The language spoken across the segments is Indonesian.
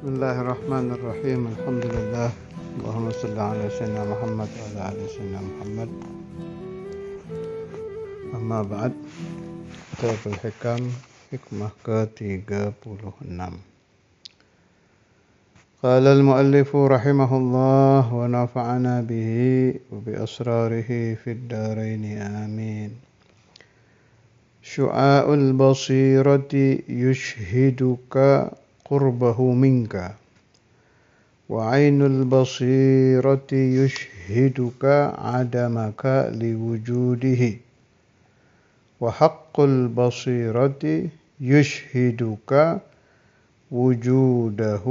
بسم الله الرحمن الرحيم الحمد لله اللهم صل على سيدنا محمد وعلى آل سيدنا محمد أما بعد كتاب الحكم حكمة كتيجة بوله 36 قال المؤلف رحمه الله ونفعنا به وبأسراره في الدارين آمين شعاء البصيرة يشهدك قربه منك وعين البصيرة يشهدك عدمك لوجوده وحق البصيرة يشهدك وجوده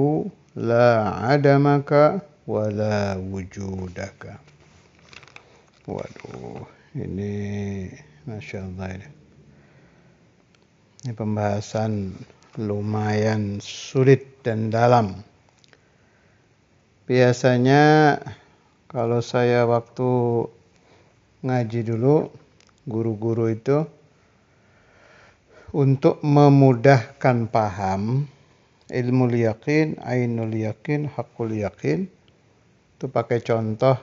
لا عدمك ولا وجودك waduh ini masya Allah ini, ini pembahasan lumayan sulit dan dalam. Biasanya kalau saya waktu ngaji dulu guru-guru itu untuk memudahkan paham ilmu yakin, ainul yakin, hakul yakin itu pakai contoh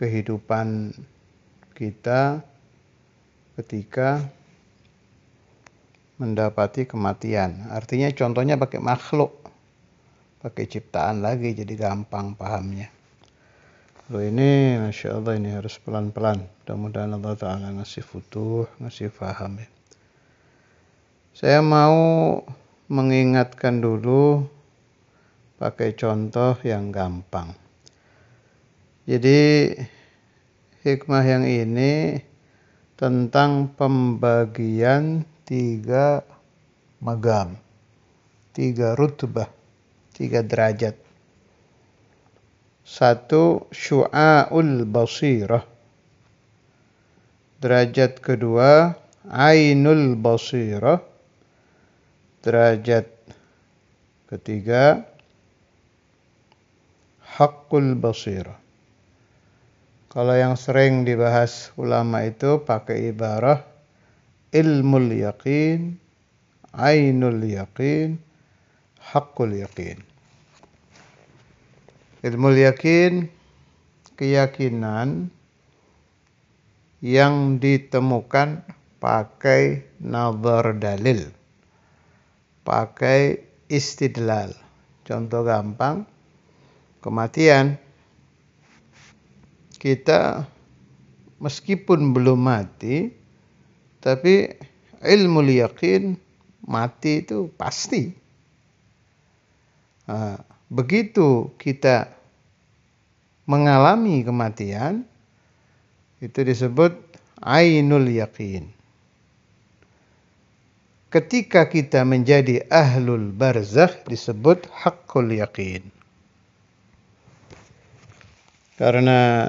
kehidupan kita ketika mendapati kematian. Artinya contohnya pakai makhluk. Pakai ciptaan lagi jadi gampang pahamnya. Lalu ini Masya Allah ini harus pelan-pelan. Mudah-mudahan Allah Ta'ala ngasih futuh, ngasih faham ya. Saya mau mengingatkan dulu pakai contoh yang gampang. Jadi hikmah yang ini tentang pembagian tiga magam, tiga rutbah, tiga derajat. Satu syu'aul basirah. Derajat kedua ainul basirah. Derajat ketiga hakul basirah. Kalau yang sering dibahas ulama itu pakai ibarah ilmu yakin, ainul yakin, hakul yakin. Ilmu yakin keyakinan yang ditemukan pakai nazar dalil. Pakai istidlal. Contoh gampang kematian kita meskipun belum mati tapi ilmu yakin mati itu pasti. Nah, begitu kita mengalami kematian itu disebut ainul yakin. Ketika kita menjadi ahlul barzakh disebut hakul yakin. Karena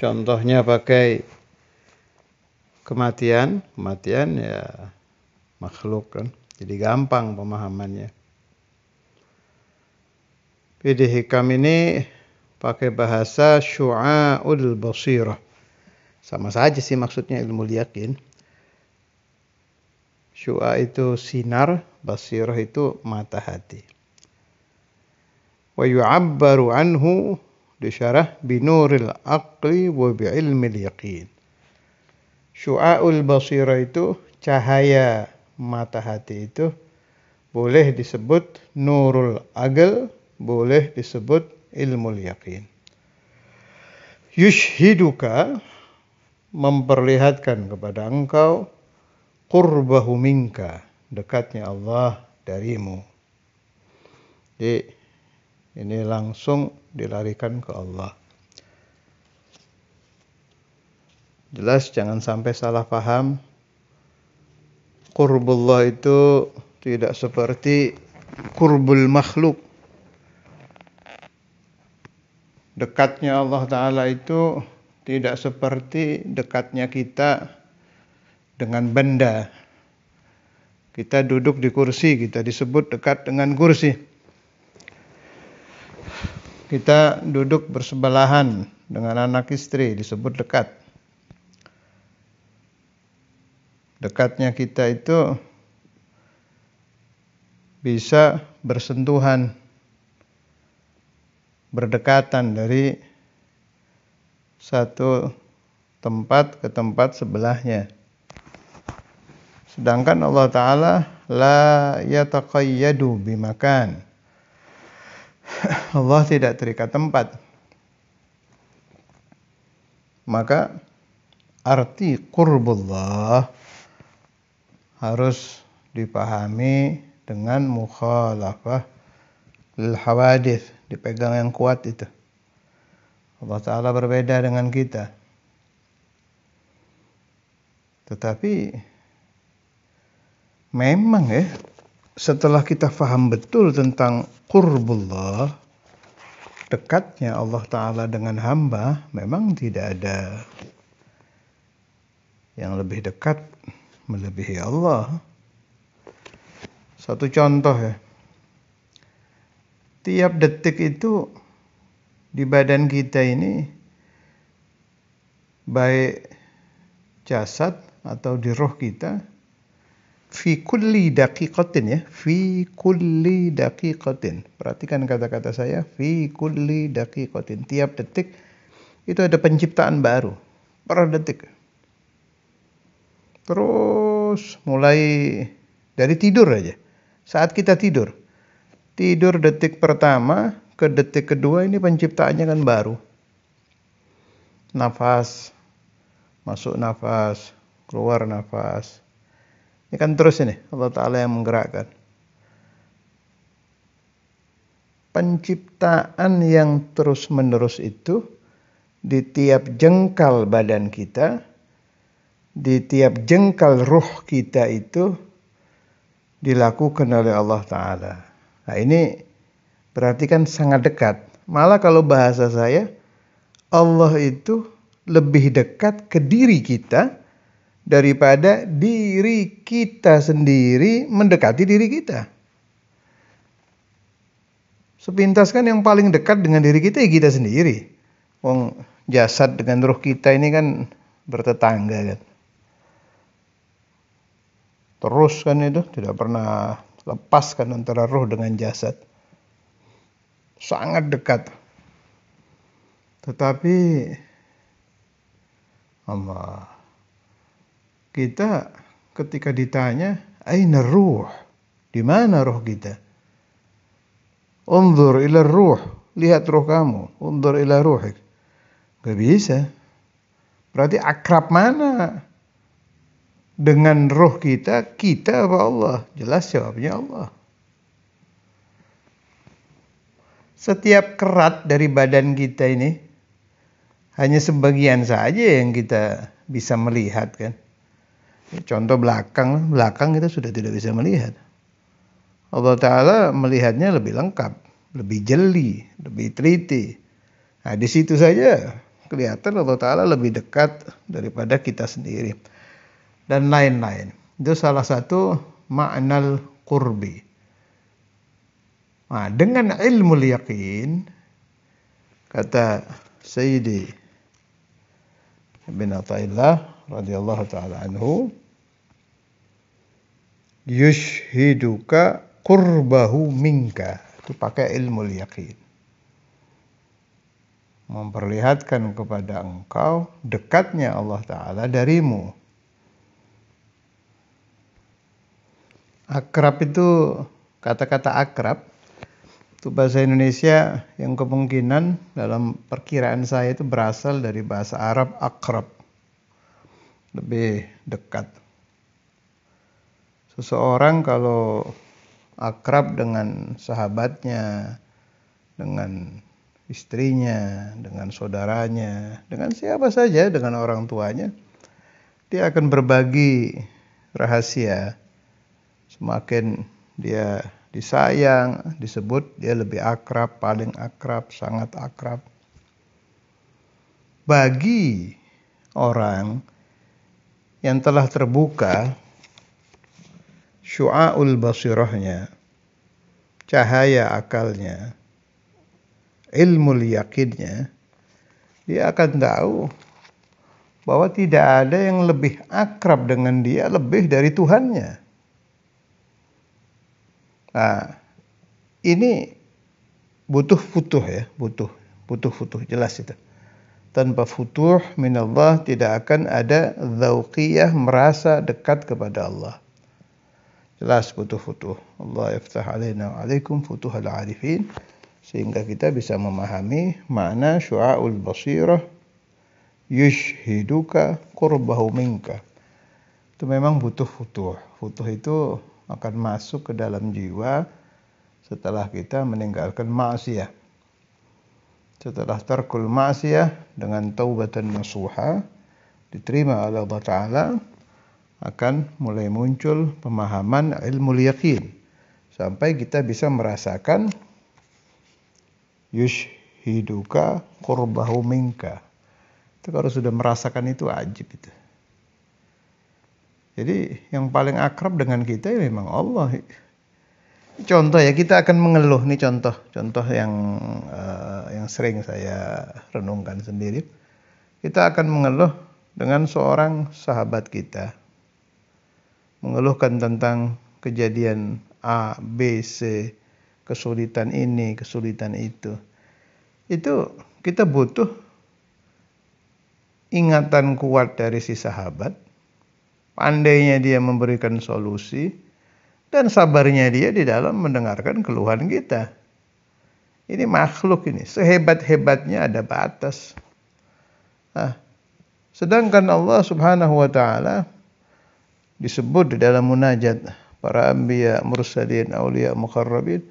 contohnya pakai kematian, kematian ya makhluk kan. Jadi gampang pemahamannya. Pidi hikam ini pakai bahasa syu'a'ul basirah. Sama saja sih maksudnya ilmu yakin. Syu'a itu sinar, basirah itu mata hati. Wa yu'abbaru anhu disyarah binuril aqli wa bi'ilmil yaqin syu'aul basira itu cahaya mata hati itu boleh disebut nurul agel, boleh disebut ilmu yakin. Yushhiduka memperlihatkan kepada engkau qurbahu minka, dekatnya Allah darimu. Jadi ini langsung dilarikan ke Allah. Jelas jangan sampai salah paham. kurbullah itu tidak seperti kurbul makhluk. Dekatnya Allah Ta'ala itu tidak seperti dekatnya kita dengan benda. Kita duduk di kursi, kita disebut dekat dengan kursi. Kita duduk bersebelahan dengan anak istri, disebut dekat dekatnya kita itu bisa bersentuhan berdekatan dari satu tempat ke tempat sebelahnya. Sedangkan Allah Ta'ala la yataqayyadu bimakan. Allah tidak terikat tempat. Maka arti qurbullah harus dipahami dengan mukhalafah lil hawadith, dipegang yang kuat itu. Allah Ta'ala berbeda dengan kita. Tetapi memang ya setelah kita faham betul tentang qurbullah dekatnya Allah Ta'ala dengan hamba memang tidak ada yang lebih dekat melebihi Allah. Satu contoh ya. Tiap detik itu di badan kita ini baik jasad atau di roh kita fi kulli daqiqatin ya fi kulli daqiqatin perhatikan kata-kata saya fi kulli daqiqatin tiap detik itu ada penciptaan baru per detik Terus mulai dari tidur aja. Saat kita tidur. Tidur detik pertama ke detik kedua ini penciptaannya kan baru. Nafas, masuk nafas, keluar nafas. Ini kan terus ini Allah Ta'ala yang menggerakkan. Penciptaan yang terus menerus itu di tiap jengkal badan kita di tiap jengkal ruh kita itu dilakukan oleh Allah Ta'ala. Nah ini berarti kan sangat dekat. Malah kalau bahasa saya, Allah itu lebih dekat ke diri kita daripada diri kita sendiri mendekati diri kita. Sepintas kan yang paling dekat dengan diri kita ya kita sendiri. Wong jasad dengan ruh kita ini kan bertetangga kan terus kan itu tidak pernah lepaskan antara roh dengan jasad sangat dekat tetapi ama kita ketika ditanya aina ruh di mana roh kita unzur ila ruh lihat roh kamu unzur ila ruhik gak bisa berarti akrab mana dengan roh kita, kita apa Allah? Jelas jawabnya Allah. Setiap kerat dari badan kita ini hanya sebagian saja yang kita bisa melihat kan. Ya, contoh belakang, belakang kita sudah tidak bisa melihat. Allah Ta'ala melihatnya lebih lengkap, lebih jeli, lebih teliti. Nah di situ saja kelihatan Allah Ta'ala lebih dekat daripada kita sendiri dan lain-lain. Itu salah satu makna kurbi. Nah, dengan ilmu yakin kata Sayyidi bin Atta'illah radhiyallahu taala anhu yushhiduka kurbahu minka itu pakai ilmu yakin memperlihatkan kepada engkau dekatnya Allah taala darimu Akrab itu kata-kata akrab itu bahasa Indonesia yang kemungkinan dalam perkiraan saya itu berasal dari bahasa Arab akrab. Lebih dekat. Seseorang kalau akrab dengan sahabatnya, dengan istrinya, dengan saudaranya, dengan siapa saja, dengan orang tuanya, dia akan berbagi rahasia semakin dia disayang, disebut dia lebih akrab, paling akrab, sangat akrab. Bagi orang yang telah terbuka syu'aul basirahnya, cahaya akalnya, ilmu yakinnya, dia akan tahu bahwa tidak ada yang lebih akrab dengan dia lebih dari Tuhannya. Nah, ini butuh futuh ya, butuh, butuh futuh jelas itu. Tanpa futuh minallah tidak akan ada zauqiyah merasa dekat kepada Allah. Jelas butuh futuh. Allah yaftah alaina wa alaikum futuh al-arifin. Sehingga kita bisa memahami makna syu'aul basirah yushhiduka qurbahu minka. Itu memang butuh futuh. Futuh itu akan masuk ke dalam jiwa setelah kita meninggalkan maksiat. Setelah terkul maksiat dengan taubatan nasuha diterima oleh Allah Ta'ala akan mulai muncul pemahaman ilmu yakin sampai kita bisa merasakan hiduka kurbahu minka. Itu kalau sudah merasakan itu ajib itu. Jadi yang paling akrab dengan kita ya memang Allah. Contoh ya kita akan mengeluh nih contoh, contoh yang uh, yang sering saya renungkan sendiri. Kita akan mengeluh dengan seorang sahabat kita. Mengeluhkan tentang kejadian A, B, C, kesulitan ini, kesulitan itu. Itu kita butuh ingatan kuat dari si sahabat pandainya dia memberikan solusi, dan sabarnya dia di dalam mendengarkan keluhan kita. Ini makhluk ini, sehebat-hebatnya ada batas. Nah, sedangkan Allah Subhanahu wa taala disebut di dalam munajat para anbiya, mursalin, aulia, mukarrabin,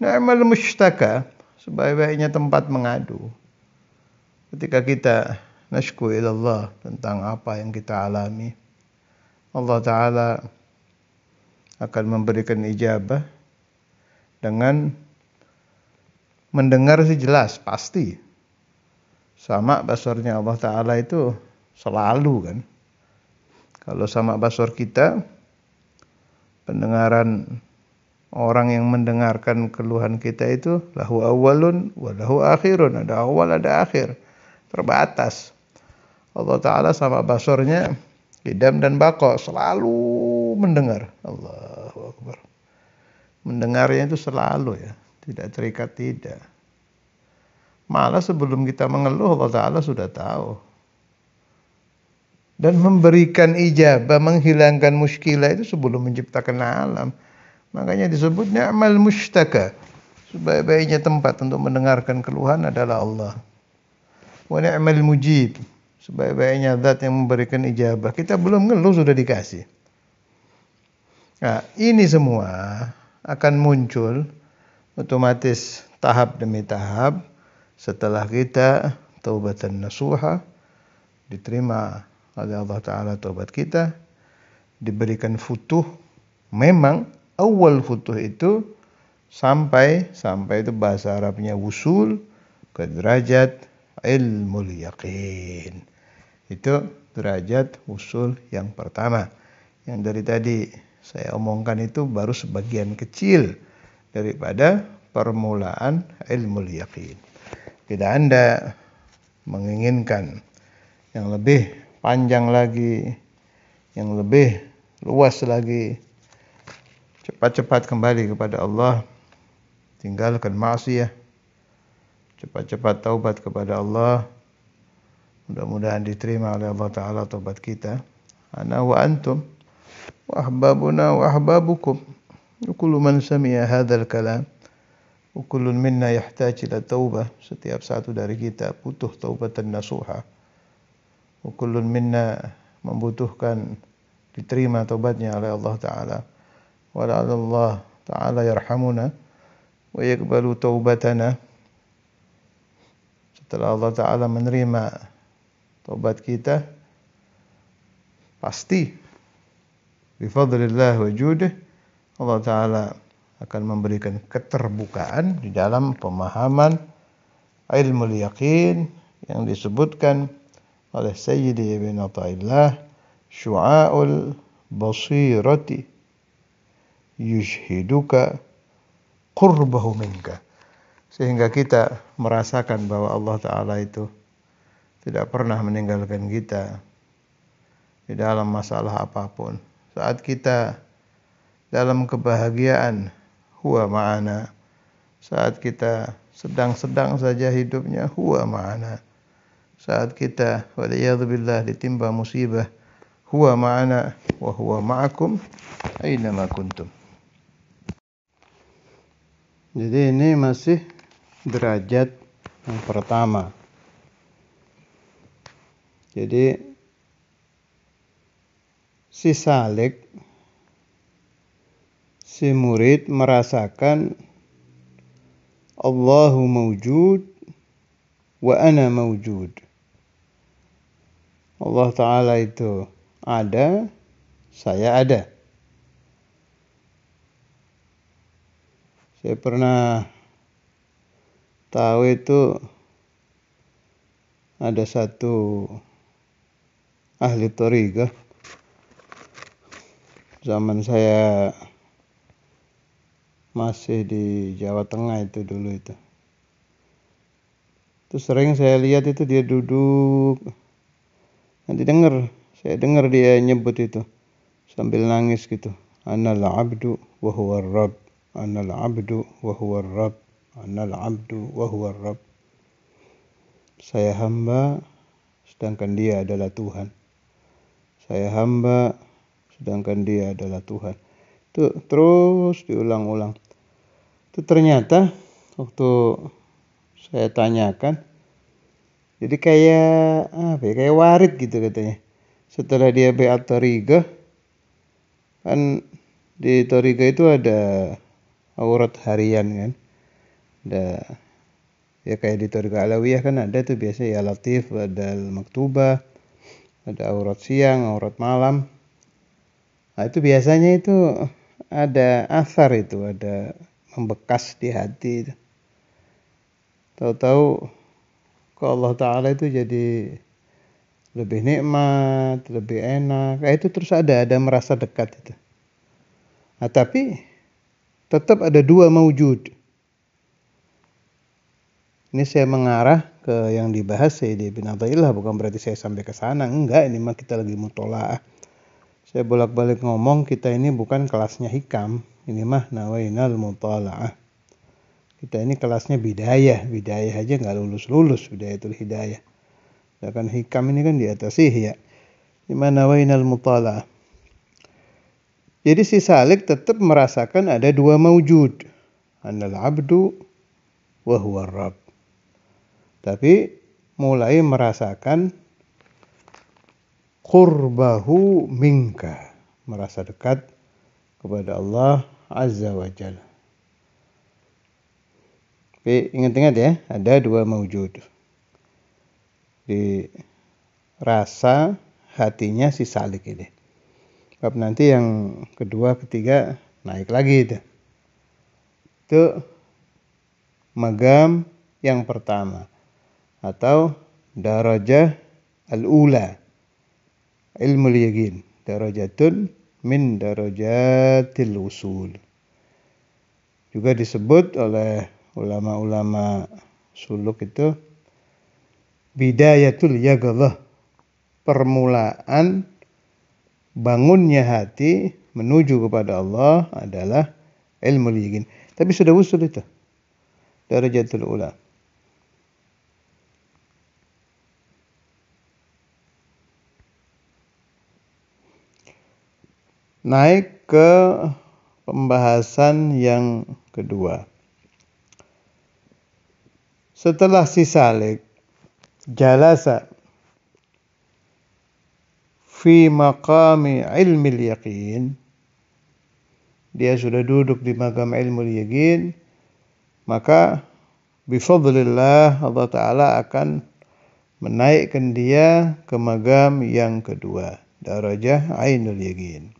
ni'mal mustaka, sebaik-baiknya tempat mengadu. Ketika kita nashku Allah tentang apa yang kita alami, Allah Ta'ala akan memberikan ijabah dengan mendengar sih jelas, pasti. Sama basornya Allah Ta'ala itu selalu kan. Kalau sama basor kita, pendengaran orang yang mendengarkan keluhan kita itu lahu awalun wa lahu akhirun. Ada awal, ada akhir. Terbatas. Allah Ta'ala sama basornya Hidam dan bako selalu mendengar. Allah Akbar. Mendengarnya itu selalu ya. Tidak terikat tidak. Malah sebelum kita mengeluh Allah Ta'ala sudah tahu. Dan memberikan ijabah, menghilangkan muskilah itu sebelum menciptakan alam. Makanya disebut ni'mal mustaka. Sebaik-baiknya tempat untuk mendengarkan keluhan adalah Allah. Wa ni'mal mujib. Sebaik-baiknya zat yang memberikan ijabah. Kita belum ngeluh sudah dikasih. Nah, ini semua akan muncul otomatis tahap demi tahap setelah kita taubat dan nasuha diterima oleh Allah Ta'ala taubat kita diberikan futuh memang awal futuh itu sampai sampai itu bahasa Arabnya wusul ke derajat ilmul yakin. Itu derajat usul yang pertama. Yang dari tadi saya omongkan itu baru sebagian kecil daripada permulaan ilmul yakin. Jika Anda menginginkan yang lebih panjang lagi, yang lebih luas lagi, cepat-cepat kembali kepada Allah, tinggalkan maksiat, cepat-cepat taubat kepada Allah. Mudah-mudahan diterima oleh Allah Ta'ala taubat kita. Ana wa antum. Wa ahbabuna wa ahbabukum. Kullu man samia hadhal kalam. Wa kullun minna yahtaj ila taubah. Setiap satu dari kita butuh taubatan nasuha. Wa kullun minna membutuhkan diterima taubatnya oleh Allah Ta'ala. Wa la'ala Allah Ta'ala yarhamuna. Wa yakbalu taubatana. Taubatana. setelah Allah Ta'ala menerima tobat kita, pasti bifadlillah wujud Allah Ta'ala akan memberikan keterbukaan di dalam pemahaman ilmu yakin yang disebutkan oleh Sayyidi Ibn Atta'illah Shu'a'ul basirati yushhiduka qurbahu minka sehingga kita merasakan bahwa Allah Ta'ala itu tidak pernah meninggalkan kita di dalam masalah apapun. Saat kita dalam kebahagiaan, huwa ma'ana. Saat kita sedang-sedang saja hidupnya, huwa ma'ana. Saat kita, waliyadzubillah, ditimpa musibah, huwa ma'ana wa huwa ma'akum ainama kuntum. Jadi ini masih derajat yang pertama. Jadi si salik si murid merasakan Allahu wujud, wa ana mawjud. Allah taala itu ada, saya ada. Saya pernah tahu itu ada satu ahli toriga zaman saya masih di Jawa Tengah itu dulu itu terus sering saya lihat itu dia duduk nanti dengar saya dengar dia nyebut itu sambil nangis gitu anal abdu wa huwa rabb anal abdu wa huwa rabb anal abdu wa huwa rabb saya hamba sedangkan dia adalah Tuhan saya hamba sedangkan dia adalah Tuhan itu terus diulang-ulang itu ternyata waktu saya tanyakan jadi kayak apa ya kayak warit gitu katanya setelah dia beat toriga kan di toriga itu ada aurat harian kan ada ya kayak di Torika Alawiyah kan ada tuh biasa ya Latif ada maktuba ada aurat siang aurat malam nah itu biasanya itu ada asar itu ada membekas di hati tahu-tahu ke Allah Ta'ala itu jadi lebih nikmat, lebih enak. Nah, itu terus ada, ada merasa dekat itu. Nah, tapi tetap ada dua mewujud ini saya mengarah ke yang dibahas di bin Athaillah bukan berarti saya sampai ke sana enggak ini mah kita lagi mutolaah saya bolak-balik ngomong kita ini bukan kelasnya hikam ini mah nawainal mutolaah kita ini kelasnya bidayah bidayah aja enggak lulus lulus itu hidayah sedangkan hikam ini kan di atas sih ya Ini mah nawainal mutolaah jadi si salik tetap merasakan ada dua maujud anal abdu wa huwa rab tapi mulai merasakan kurbahu mingka merasa dekat kepada Allah Azza wa Jalla. Tapi ingat-ingat ya, ada dua mewujud. Di rasa hatinya si salik ini. sebab nanti yang kedua, ketiga naik lagi itu. Itu magam yang pertama atau darajah al-ula ilmu yaqin darajatun min darajatil usul juga disebut oleh ulama-ulama suluk itu bidayatul yagalah permulaan bangunnya hati menuju kepada Allah adalah ilmu yakin tapi sudah usul itu darajatul ula Naik ke pembahasan yang kedua. Setelah si salik, jalasa fi maqami ilmi yakin dia sudah duduk di magam ilmu yakin maka bifadlillah Allah taala akan menaikkan dia ke magam yang kedua darajah ainul yakin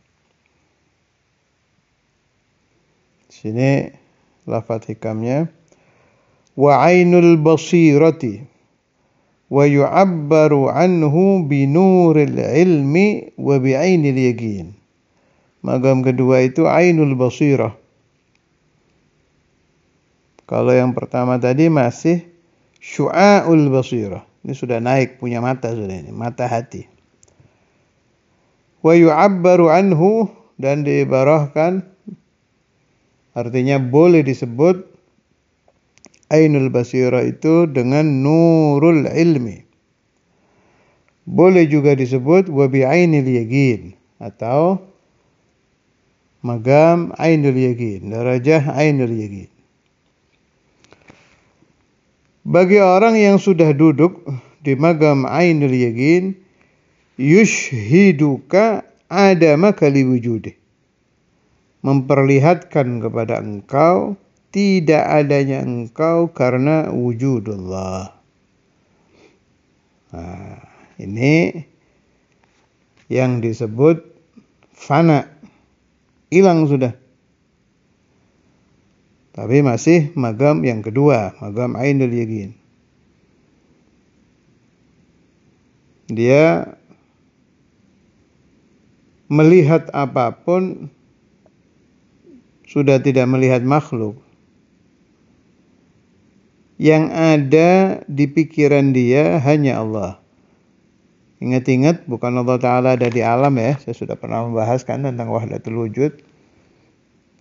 sini lafat hikamnya wa ainul basirati wa yu'abbaru anhu bi nuril ilmi wa bi ainil yaqin magam kedua itu ainul basirah kalau yang pertama tadi masih syu'aul basirah ini sudah naik punya mata sudah ini mata hati wa yu'abbaru anhu dan diibarahkan Artinya boleh disebut Ainul Basirah itu dengan Nurul Ilmi. Boleh juga disebut Wabi Ainil Yakin atau Magam Ainul Yakin, Darajah Ainul Yakin. Bagi orang yang sudah duduk di Magam Ainul Yagin, Yushiduka ada Kali Wujudih. memperlihatkan kepada engkau tidak adanya engkau karena wujudullah. Nah, ini yang disebut fana. Hilang sudah. Tapi masih magam yang kedua, magam ainul yakin. Dia melihat apapun sudah tidak melihat makhluk. Yang ada di pikiran dia hanya Allah. Ingat-ingat bukan Allah Ta'ala ada di alam ya. Saya sudah pernah membahaskan tentang wahdatul wujud.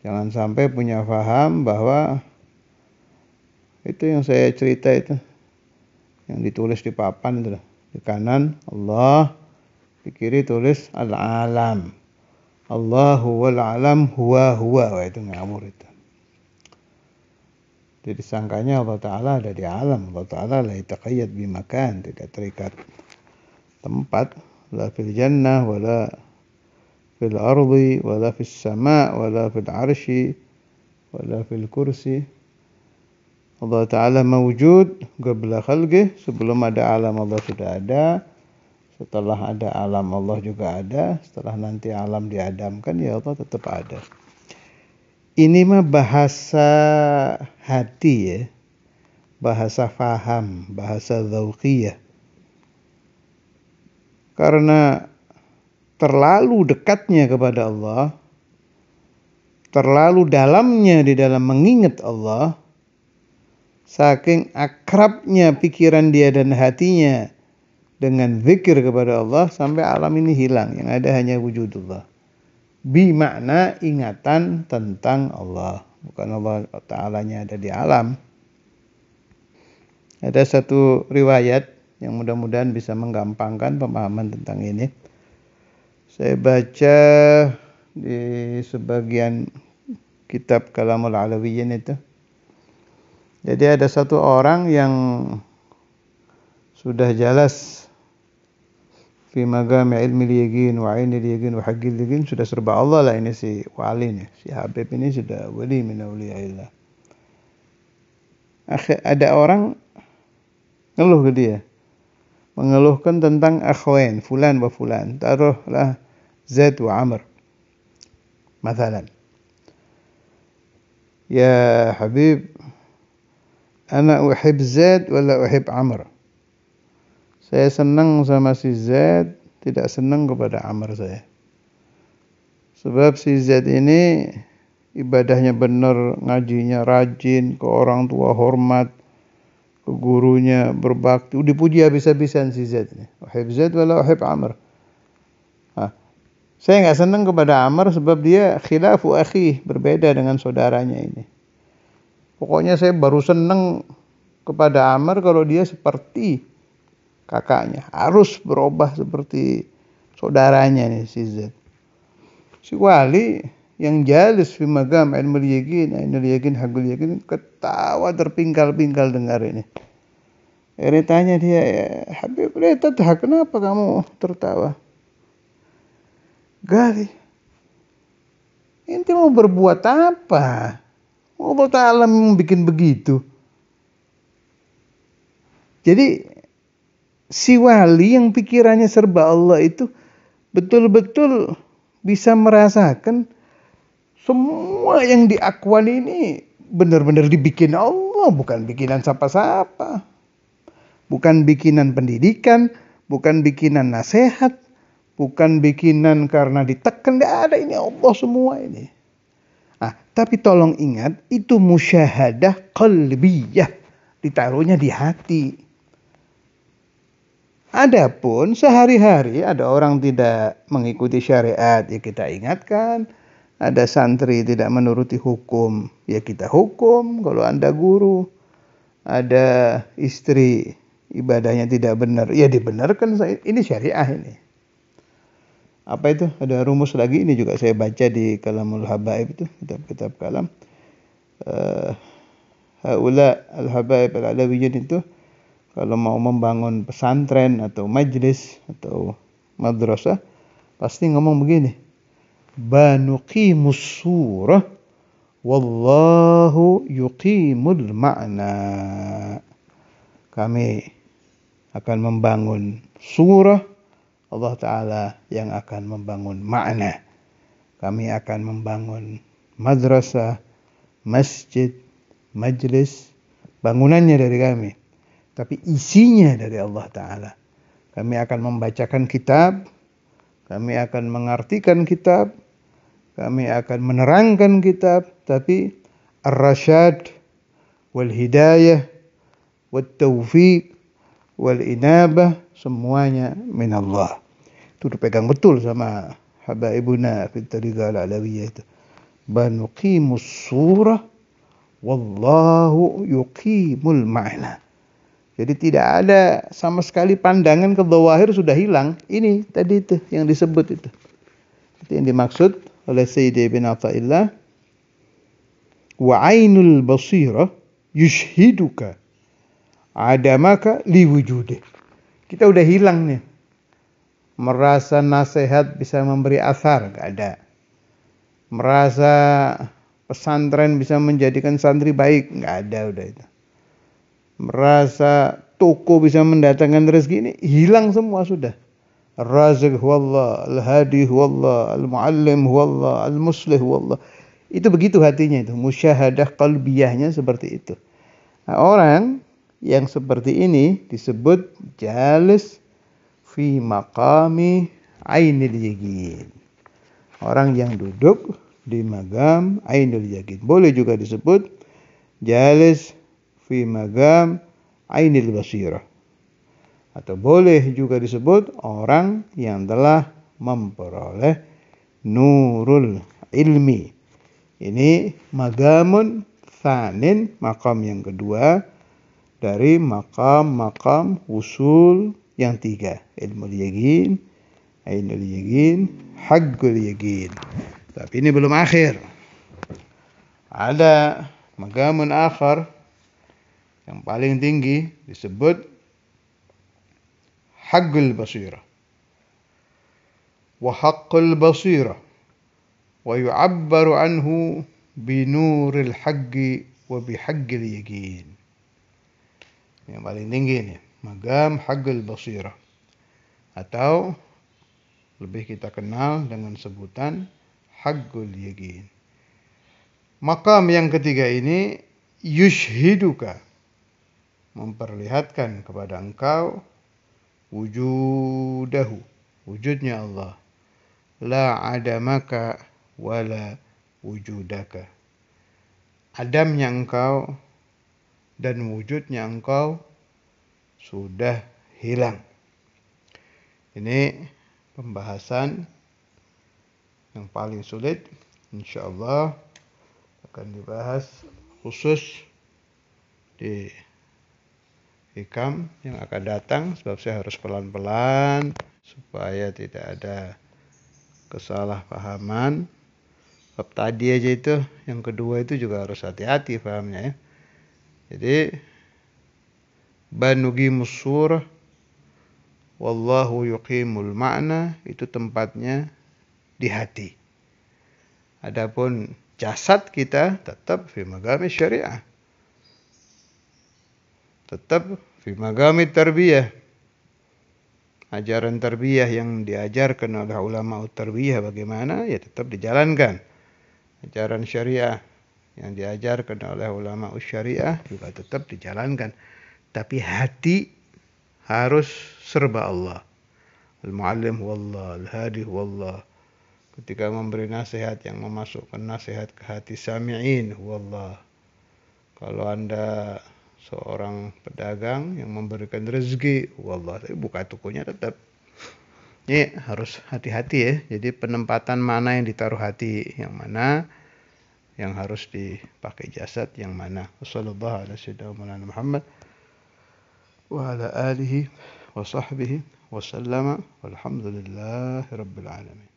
Jangan sampai punya faham bahwa itu yang saya cerita itu. Yang ditulis di papan itu. Di kanan Allah, di kiri tulis al-alam. Allahu wal alam huwa huwa wa itu ngawur itu jadi sangkanya Allah Ta'ala ada di alam Allah Ta'ala la itaqayyad bimakan tidak terikat tempat la fil jannah wala fil ardi wala fil sama wala fil arshi wala fil kursi Allah Ta'ala mawujud qabla khalqih sebelum ada alam Allah sudah ada setelah ada alam Allah juga ada setelah nanti alam diadamkan ya Allah tetap ada ini mah bahasa hati ya bahasa faham bahasa zauqiyah karena terlalu dekatnya kepada Allah terlalu dalamnya di dalam mengingat Allah saking akrabnya pikiran dia dan hatinya dengan zikir kepada Allah sampai alam ini hilang yang ada hanya wujudullah bi makna ingatan tentang Allah bukan Allah Taala-nya ada di alam ada satu riwayat yang mudah-mudahan bisa menggampangkan pemahaman tentang ini saya baca di sebagian kitab Kalamul Alawiyin itu jadi ada satu orang yang sudah jelas fi magami ilmi liyagin wa aini liyegin wa sudah serba Allah lah ini si wali ini si Habib ini sudah wali min awliyaillah ada orang ngeluh ke dia mengeluhkan tentang akhwain fulan wa fulan taruhlah Zaid wa Amr mathalan ya Habib Ana uhib Zaid Wala uhib Amr. Saya senang sama si Z, tidak senang kepada Amr saya. Sebab si Z ini ibadahnya benar, ngajinya rajin, ke orang tua hormat, ke gurunya berbakti. Dipuji habis-habisan si Z ini. Uhib Z wala uhib Amr. Nah, saya nggak senang kepada Amr sebab dia khilafu akhi, berbeda dengan saudaranya ini. Pokoknya saya baru senang kepada Amr kalau dia seperti kakaknya harus berubah seperti saudaranya nih si Z. Si Wali yang jalis fi magam ilmul yakin ainul yakin hagul yakin ketawa terpingkal-pingkal dengar ini. Eri tanya dia, ya, Habib Leh kenapa kamu tertawa? Gali, inti mau berbuat apa? Allah Ta'ala bikin begitu. Jadi si wali yang pikirannya serba Allah itu betul-betul bisa merasakan semua yang diakuan ini benar-benar dibikin Allah, bukan bikinan siapa-siapa. Bukan bikinan pendidikan, bukan bikinan nasihat, bukan bikinan karena ditekan, tidak ada ini Allah semua ini. Ah, tapi tolong ingat itu musyahadah qalbiyah, ditaruhnya di hati. Adapun sehari-hari ada orang tidak mengikuti syariat, ya kita ingatkan. Ada santri tidak menuruti hukum, ya kita hukum. Kalau Anda guru, ada istri ibadahnya tidak benar, ya dibenarkan. Ini syariah ini. Apa itu? Ada rumus lagi ini juga saya baca di Kalamul Habaib itu, kitab-kitab kalam. Uh, Haula al-Habaib al-Alawiyyin itu kalau mau membangun pesantren atau majlis atau madrasah pasti ngomong begini Banuki surah wallahu yuqimul makna kami akan membangun surah Allah taala yang akan membangun makna kami akan membangun madrasah masjid majlis bangunannya dari kami tapi isinya dari Allah Ta'ala. Kami akan membacakan kitab, kami akan mengartikan kitab, kami akan menerangkan kitab, tapi ar-rasyad, wal-hidayah, wal-tawfiq, wal-inabah, semuanya min Allah. Itu dipegang betul sama habaibuna al alawiyah itu. Banuqimus surah, wallahu yuqimul ma'na. Jadi tidak ada sama sekali pandangan ke zawahir sudah hilang. Ini tadi itu yang disebut itu. Itu yang dimaksud oleh Sayyidi bin Atta'illah. Wa ainul basirah yushiduka adamaka liwujude. Kita udah hilang nih. Merasa nasihat bisa memberi asar, gak ada. Merasa pesantren bisa menjadikan santri baik, nggak ada udah itu merasa toko bisa mendatangkan rezeki ini hilang semua sudah. Razak huwallah, al-hadi huwallah, al-muallim huwallah, al-muslih huwallah. Itu begitu hatinya itu, musyahadah kalbiyahnya seperti itu. Nah, orang yang seperti ini disebut jalis fi maqami ainil yaqin. Orang yang duduk di magam ainul yakin. Boleh juga disebut jalis fi magam ainil basirah. Atau boleh juga disebut orang yang telah memperoleh nurul ilmi. Ini magamun sanin makam yang kedua dari makam-makam usul yang tiga. Ilmu yakin, ainul yakin, hakul yakin. Tapi ini belum akhir. Ada magamun akhir yang paling tinggi disebut Hakul Basira. Wa Hakul Basira. Wa yu'abbaru anhu bi nuril haqqi wa bi haqqil yakin. Yang paling tinggi ini. Magam Hakul Basira. Atau lebih kita kenal dengan sebutan Hakul Yakin. Makam yang ketiga ini yushhiduka. memperlihatkan kepada engkau wujudahu wujudnya Allah la adamaka wala wujudaka adamnya engkau dan wujudnya engkau sudah hilang ini pembahasan yang paling sulit insyaallah akan dibahas khusus di ikam yang akan datang sebab saya harus pelan-pelan supaya tidak ada kesalahpahaman bab tadi aja itu yang kedua itu juga harus hati-hati pahamnya ya jadi banugi musur, wallahu yuqimul ma'na itu tempatnya di hati adapun jasad kita tetap fi syariah tetap fi magami ajaran terbiah yang diajarkan oleh ulama tarbiyah bagaimana ya tetap dijalankan ajaran syariah yang diajarkan oleh ulama syariah juga tetap dijalankan tapi hati harus serba Allah al-muallim wallah al-hadi wallah ketika memberi nasihat yang memasukkan nasihat ke hati sami'in wallah kalau Anda seorang pedagang yang memberikan rezeki wallah tapi buka tokonya tetap ini harus hati-hati ya jadi penempatan mana yang ditaruh hati yang mana yang harus dipakai jasad yang mana sallallahu warahmatullahi wabarakatuh. Muhammad wa ala alihi wa sahbihi wa sallama alamin